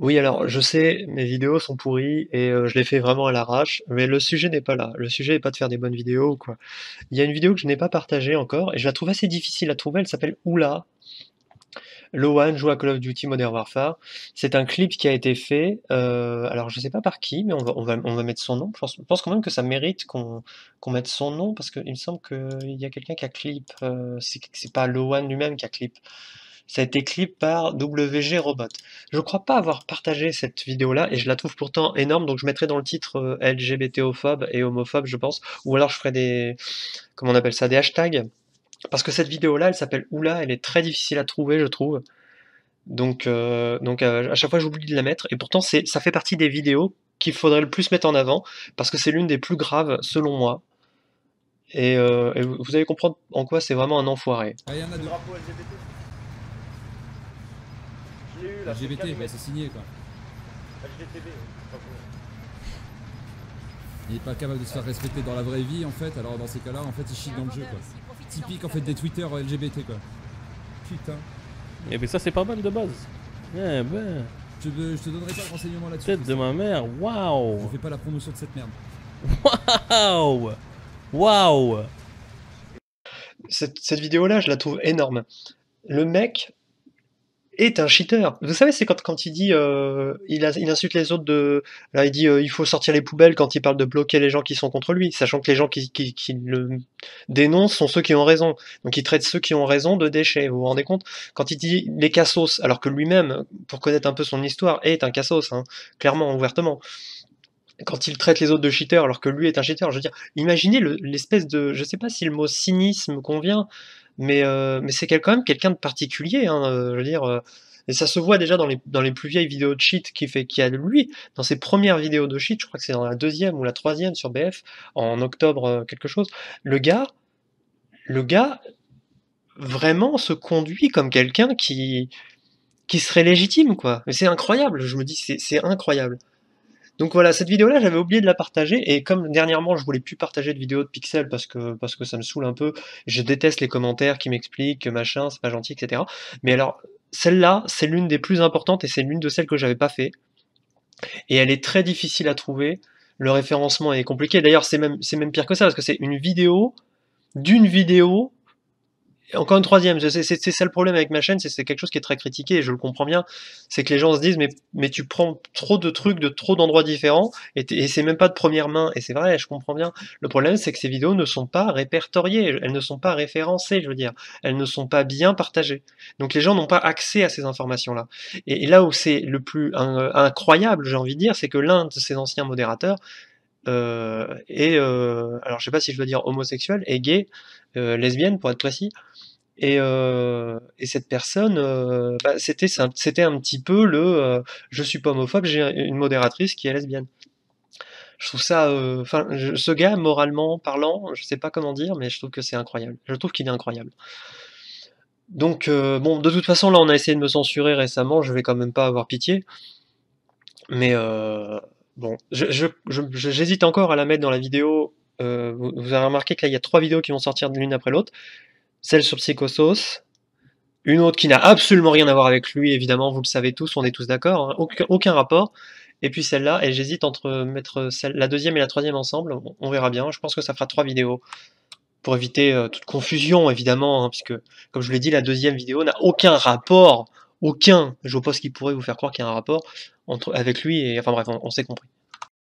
Oui, alors je sais, mes vidéos sont pourries et euh, je les fais vraiment à l'arrache, mais le sujet n'est pas là. Le sujet n'est pas de faire des bonnes vidéos quoi. Il y a une vidéo que je n'ai pas partagée encore et je la trouve assez difficile à trouver. Elle s'appelle Oula. Lohan joue à Call of Duty Modern Warfare. C'est un clip qui a été fait, euh, alors je sais pas par qui, mais on va, on va, mettre son nom. Je pense, quand même que ça mérite qu'on mette son nom parce qu'il me semble qu'il y a quelqu'un qui a clip. Euh, c'est pas Lohan lui-même qui a clip. Ça a été clip par WG Robot. Je crois pas avoir partagé cette vidéo-là, et je la trouve pourtant énorme, donc je mettrai dans le titre euh, LGBTophobe et homophobe, je pense, ou alors je ferai des... comment on appelle ça Des hashtags. Parce que cette vidéo-là, elle s'appelle Oula, elle est très difficile à trouver, je trouve. Donc, euh, donc euh, à chaque fois, j'oublie de la mettre. Et pourtant, ça fait partie des vidéos qu'il faudrait le plus mettre en avant, parce que c'est l'une des plus graves, selon moi. Et, vous allez comprendre en quoi c'est vraiment un enfoiré. Ah, LGBT, LGBT, bah, c'est signé quoi. LGTB, il est pas capable de se faire respecter dans la vraie vie en fait, alors dans ces cas-là, en fait, il chie dans le jeu quoi. Typique en fait des Twitter euh, LGBT quoi. Putain. Et eh, mais ça, c'est pas mal de base. Eh ben. Je, te, te donnerai pas de renseignements là-dessus. Tête de ma mère, waouh. Je fais pas la promotion de cette merde. Waouh Waouh cette vidéo-là, je la trouve énorme. Le mec est un cheater. Vous savez, c'est quand, quand il dit, euh, il, insulte les autres de, là, il dit, euh, il faut sortir les poubelles quand il parle de bloquer les gens qui sont contre lui, sachant que les gens qui, le dénoncent sont ceux qui ont raison. Donc il traite ceux qui ont raison de déchets. Vous vous rendez compte Quand il dit les cassos, alors que lui-même, pour connaître un peu son histoire, est un cassos, hein, clairement, ouvertement quand il traite les autres de cheater, alors que lui est un cheater, je veux dire, imaginez l'espèce de, je sais pas si le mot cynisme convient, euh, mais, c'est quand même quelqu'un de particulier, hein, euh, dire. Euh, et ça se voit déjà dans les, dans les plus vieilles vidéos de cheat qu'il fait qu'il a de lui. Dans ses premières vidéos de cheat, je crois que c'est dans la deuxième ou la troisième sur BF, en octobre quelque chose, le gars, le gars vraiment se conduit comme quelqu'un qui, qui serait légitime, quoi. C'est incroyable, je me dis, c'est incroyable. Donc voilà, cette vidéo-là, j'avais oublié de la partager, et comme dernièrement, je voulais plus partager de vidéos de Pixel parce que, parce que ça me saoule un peu, je déteste les commentaires qui m'expliquent que machin, c'est pas gentil, etc. Mais alors, celle-là, c'est l'une des plus importantes, et c'est l'une de celles que j'avais pas fait. Et elle est très difficile à trouver, le référencement est compliqué, d'ailleurs, c'est même pire que ça, parce que c'est une vidéo d'une vidéo encore une troisième, c'est ça le problème avec ma chaîne, c'est quelque chose qui est très critiqué, je le comprends bien, c'est que les gens se disent, mais, mais tu prends trop de trucs de trop d'endroits différents, et, c'est même pas de première main, et c'est vrai, je comprends bien. Le problème, c'est que ces vidéos ne sont pas répertoriées, elles ne sont pas référencées, je veux dire, elles ne sont pas bien partagées. Donc les gens n'ont pas accès à ces informations-là. et, là où c'est le plus incroyable, j'ai envie de dire, c'est que l'un de ces anciens modérateurs euh, et euh, alors je sais pas si je dois dire homosexuel et gay, euh, lesbienne pour être précis. Et, cette personne, bah, c'était c'était un petit peu le je suis pas homophobe, j'ai une modératrice qui est lesbienne. Je trouve ça, enfin, ce gars moralement parlant, je sais pas comment dire, mais je trouve que c'est incroyable. Je trouve qu'il est incroyable. Donc bon, de toute façon là, on a essayé de me censurer récemment, je vais quand même pas avoir pitié. Mais Bon, j'hésite je, encore à la mettre dans la vidéo. Euh, vous, avez remarqué qu'il y a trois vidéos qui vont sortir l'une après l'autre. Celle sur Psychosos, une autre qui n'a absolument rien à voir avec lui, évidemment, vous le savez tous, on est tous d'accord, hein. aucun, rapport. Et puis celle-là, et j'hésite entre mettre la deuxième et la troisième ensemble, on, verra bien. Je pense que ça fera trois vidéos pour éviter euh, toute confusion, évidemment, hein, puisque, comme je l'ai dit, la deuxième vidéo n'a aucun rapport aucun, je vois pas qui pourrait vous faire croire qu'il y a un rapport entre, avec lui et, enfin bref, on s'est compris.